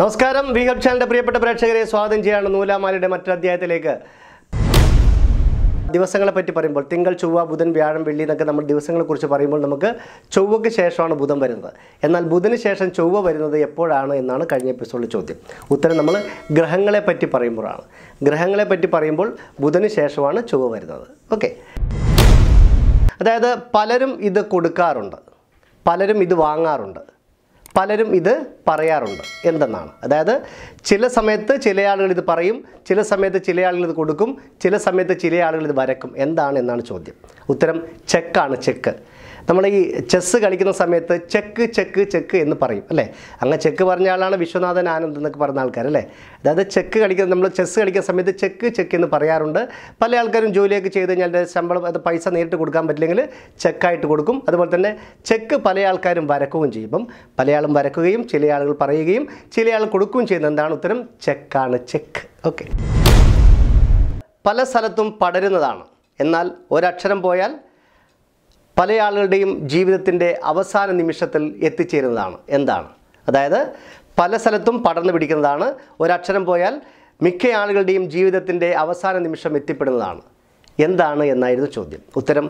നമസ്കാരം V hub ചാനലിന്റെ പ്രിയപ്പെട്ട പ്രേക്ഷകരെ സ്വാഗതം ചെയ്യാണ് നൂലാമാലയുടെ മറ്റൊരധ്യായത്തിലേക്ക് ദിവസങ്ങളെ പറ്റി പറയുമ്പോൾ തിങ്കൾ ചൊവ്വ ബുധൻ വ്യാഴം വെള്ളി എന്നൊക്കെ നമ്മൾ ദിവസങ്ങളെക്കുറിച്ച് പറയുമ്പോൾ നമുക്ക് ചൊവ്വയ്ക്ക് ശേഷമാണ് ബുധൻ വരുന്നത് എന്നാൽ ബുധന് ശേഷം ചൊവ്വ വരുന്നത് എപ്പോഴാണ് എന്നാണ് കഴിഞ്ഞ എപ്പിസോഡിൽ ചോദ്യം ഉത്തരം നമ്മൾ ഗ്രഹങ്ങളെ പറ്റി പറയുമ്പോഴാണ് ഗ്രഹങ്ങളെ പറ്റി പറയുമ്പോൾ ബുധന് ശേഷമാണ് ചൊവ്വ വരുന്നത് ഓക്കെ അതായത് പലരും ഇത് കൊടുക്കാറുണ്ട് പലരും ഇത് വാങ്ങാറുണ്ട് പലരും ഇത് പറയാറുണ്ട് എന്തെന്നാണ് അതായത് ചില സമയത്ത് ചില ആളുകൾ ഇത് പറയും ചില സമയത്ത് ചില ആളുകൾ ഇത് കൊടുക്കും ചില സമയത്ത് ചില ആളുകൾ ഇത് വരക്കും എന്താണ് എന്നാണ് ചോദ്യം ഉത്തരം ചെക്കാണ് ചെക്ക് നമ്മൾ ഈ ചെസ്സ് കളിക്കുന്ന സമയത്ത് ചെക്ക് ചെക്ക് ചെക്ക് എന്ന് പറയും അല്ലേ അങ്ങനെ ചെക്ക് പറഞ്ഞ ആളാണ് വിശ്വനാഥൻ ആനന്ദ് എന്നൊക്കെ പറഞ്ഞ ആൾക്കാർ അല്ലേ അതായത് ചെക്ക് കളിക്കുന്ന നമ്മൾ ചെസ്സ് കളിക്കുന്ന സമയത്ത് ചെക്ക് ചെക്ക് എന്ന് പറയാറുണ്ട് പല ആൾക്കാരും ജോലിയൊക്കെ ചെയ്ത് കഴിഞ്ഞാൽ ശമ്പളം അത് പൈസ നേരിട്ട് കൊടുക്കാൻ പറ്റില്ലെങ്കിൽ ചെക്കായിട്ട് കൊടുക്കും അതുപോലെ തന്നെ ചെക്ക് പല ആൾക്കാരും വരക്കുകയും ചെയ്യും ഇപ്പം പല ആളും വരക്കുകയും ചില ആളുകൾ പറയുകയും ചില ആൾ കൊടുക്കുകയും ചെയ്യുന്ന എന്താണ് ഉത്തരം ചെക്കാണ് ചെക്ക് ഓക്കെ പല സ്ഥലത്തും പടരുന്നതാണ് എന്നാൽ ഒരക്ഷരം പോയാൽ പല ആളുകളുടെയും ജീവിതത്തിൻ്റെ അവസാന നിമിഷത്തിൽ എത്തിച്ചേരുന്നതാണ് എന്താണ് അതായത് പല സ്ഥലത്തും പടർന്നു പിടിക്കുന്നതാണ് ഒരക്ഷരം പോയാൽ മിക്ക ആളുകളുടെയും ജീവിതത്തിൻ്റെ അവസാന നിമിഷം എത്തിപ്പെടുന്നതാണ് എന്താണ് എന്നായിരുന്നു ചോദ്യം ഉത്തരം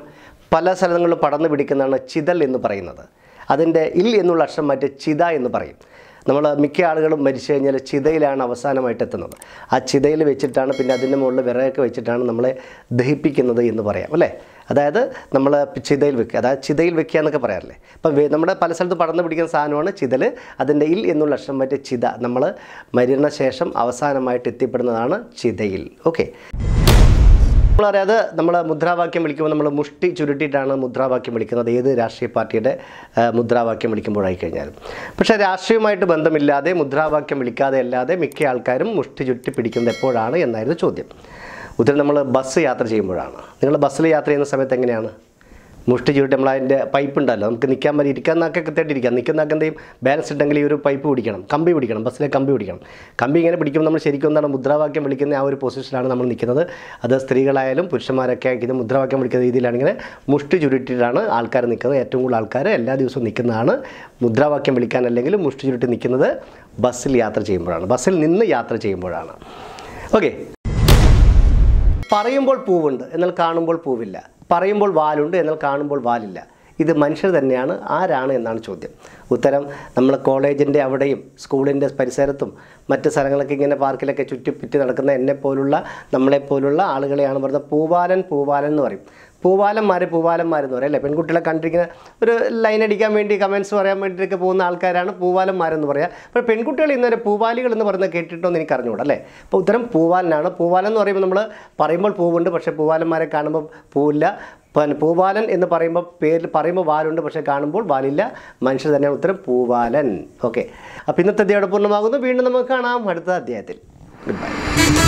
പല സ്ഥലങ്ങളിലും പടർന്നു പിടിക്കുന്നതാണ് ചിതൽ എന്ന് പറയുന്നത് അതിൻ്റെ ഇൽ എന്നുള്ള അക്ഷരം മാറ്റി ചിത എന്ന് പറയും നമ്മൾ മിക്ക ആളുകളും മരിച്ചു കഴിഞ്ഞാൽ ചിതയിലാണ് അവസാനമായിട്ട് എത്തുന്നത് ആ ചിതയിൽ വെച്ചിട്ടാണ് പിന്നെ അതിൻ്റെ മുകളിൽ വിറകൊക്കെ വെച്ചിട്ടാണ് നമ്മളെ ദഹിപ്പിക്കുന്നത് എന്ന് പറയാം അല്ലേ അതായത് നമ്മൾ ചിതയിൽ വെക്കുക അതായത് ചിതയിൽ വെക്കുക എന്നൊക്കെ പറയാറില്ലേ ഇപ്പം നമ്മുടെ പല സ്ഥലത്ത് പടർന്നു പിടിക്കുന്ന സാധനമാണ് ചിതൽ അതിൻ്റെ ഇൽ എന്നുള്ള അക്ഷരം മറ്റേ ചിത നമ്മൾ മരണശേഷം അവസാനമായിട്ട് എത്തിപ്പെടുന്നതാണ് ചിതയിൽ ഓക്കെ ഇപ്പോൾ അത് നമ്മൾ മുദ്രാവാക്യം വിളിക്കുമ്പോൾ നമ്മൾ മുഷ്ടി ചുരുട്ടിയിട്ടാണ് മുദ്രാവാക്യം വിളിക്കുന്നത് ഏത് രാഷ്ട്രീയ പാർട്ടിയുടെ മുദ്രാവാക്യം വിളിക്കുമ്പോഴായി കഴിഞ്ഞാലും പക്ഷേ രാഷ്ട്രീയമായിട്ട് ബന്ധമില്ലാതെ മുദ്രാവാക്യം വിളിക്കാതെ അല്ലാതെ മിക്ക ആൾക്കാരും മുഷ്ടി ചുരുട്ടി പിടിക്കുന്നത് എപ്പോഴാണ് എന്നായിരുന്നു ചോദ്യം ഉത്തരം നമ്മൾ ബസ് യാത്ര ചെയ്യുമ്പോഴാണ് നിങ്ങൾ ബസ്സിൽ യാത്ര ചെയ്യുന്ന സമയത്ത് എങ്ങനെയാണ് മുഷ്ടി ചുരുട്ടി നമ്മൾ അതിൻ്റെ പൈപ്പ് ഉണ്ടല്ലോ നമുക്ക് നിൽക്കാൻ മതി ഇരിക്കാൻ നാക്കൊക്കെ തേട്ടിരിക്കാം നിൽക്കുന്നതൊക്കെ എന്തെയും ബാലൻസ് ഉണ്ടെങ്കിൽ ഈ ഒരു പൈപ്പ് പിടിക്കണം കമ്പി പിടിക്കണം ബസ്സിലെ കമ്പി പിടിക്കണം കമ്പി ഇങ്ങനെ പിടിക്കുമ്പോൾ നമ്മൾ ശരിക്കും എന്താണ് മുദ്രാവാക്യം വിളിക്കുന്ന ആ ഒരു പൊസിഷനിലാണ് നമ്മൾ നിൽക്കുന്നത് അത് സ്ത്രീകളായാലും പുരുഷന്മാരൊക്കെ ആയിരിക്കുന്ന മുദ്രാവാക്യം വിളിക്കുന്ന രീതിയിലാണ് ഇങ്ങനെ മുഷ്ടി ചുരുട്ടിയിട്ടാണ് ആൾക്കാർ നിൽക്കുന്നത് ഏറ്റവും കൂടുതൽ ആൾക്കാർ എല്ലാ ദിവസവും നിൽക്കുന്നതാണ് മുദ്രാവാക്യം വിളിക്കാൻ അല്ലെങ്കിൽ മുഷ്ടി ചുരുട്ടി നിൽക്കുന്നത് ബസ്സിൽ യാത്ര ചെയ്യുമ്പോഴാണ് ബസ്സിൽ നിന്ന് യാത്ര ചെയ്യുമ്പോഴാണ് ഓക്കെ പറയുമ്പോൾ പൂവുണ്ട് എന്നാൽ കാണുമ്പോൾ പൂവില്ല പറയുമ്പോൾ വാലുണ്ട് എന്നാൽ കാണുമ്പോൾ വാലില്ല ഇത് മനുഷ്യർ തന്നെയാണ് ആരാണ് എന്നാണ് ചോദ്യം ഉത്തരം നമ്മൾ കോളേജിൻ്റെ അവിടെയും സ്കൂളിൻ്റെ പരിസരത്തും മറ്റ് സ്ഥലങ്ങളൊക്കെ ഇങ്ങനെ പാർക്കിലൊക്കെ ചുറ്റിപ്പറ്റി നടക്കുന്ന എന്നെപ്പോലുള്ള നമ്മളെപ്പോലുള്ള ആളുകളെയാണ് പറയുന്നത് പൂവാലൻ പൂവാലൻ എന്ന് പറയും പൂവാലന്മാർ എന്ന് പറയാം അല്ലേ പെൺകുട്ടികളെ കണ്ടിരിക്കുന്ന ഒരു ലൈൻ അടിക്കാൻ വേണ്ടി കമൻസ് പറയാൻ വേണ്ടിയിട്ടൊക്കെ പോകുന്ന ആൾക്കാരാണ് പൂവാലന്മാരെന്ന് പറയാം അപ്പോൾ പെൺകുട്ടികൾ ഇന്നൊരു പൂവാലികൾ എന്ന് പറയുന്നത് കേട്ടിട്ടോ എന്ന് എനിക്ക് അറിഞ്ഞുകൂടാ അല്ലേ അപ്പോൾ ഉത്തരം പൂവാലനാണ് പൂവാലൻ എന്ന് പറയുമ്പോൾ നമ്മൾ പറയുമ്പോൾ പൂവുണ്ട് പക്ഷേ പൂവാലന്മാരെ കാണുമ്പോൾ പൂവില്ല പിന്നെ പൂവാലൻ എന്ന് പറയുമ്പോൾ പേരിൽ പറയുമ്പോൾ വാലുണ്ട് പക്ഷേ കാണുമ്പോൾ വാലില്ല മനുഷ്യർ തന്നെയാണ് ഉത്തരം പൂവാലൻ ഓക്കെ അപ്പോൾ ഇന്നത്തെ അധ്യായം പൂർണ്ണമാകുന്നു വീണ്ടും നമുക്ക് കാണാം അടുത്ത അധ്യായത്തിൽ ഗുഡ് ബൈ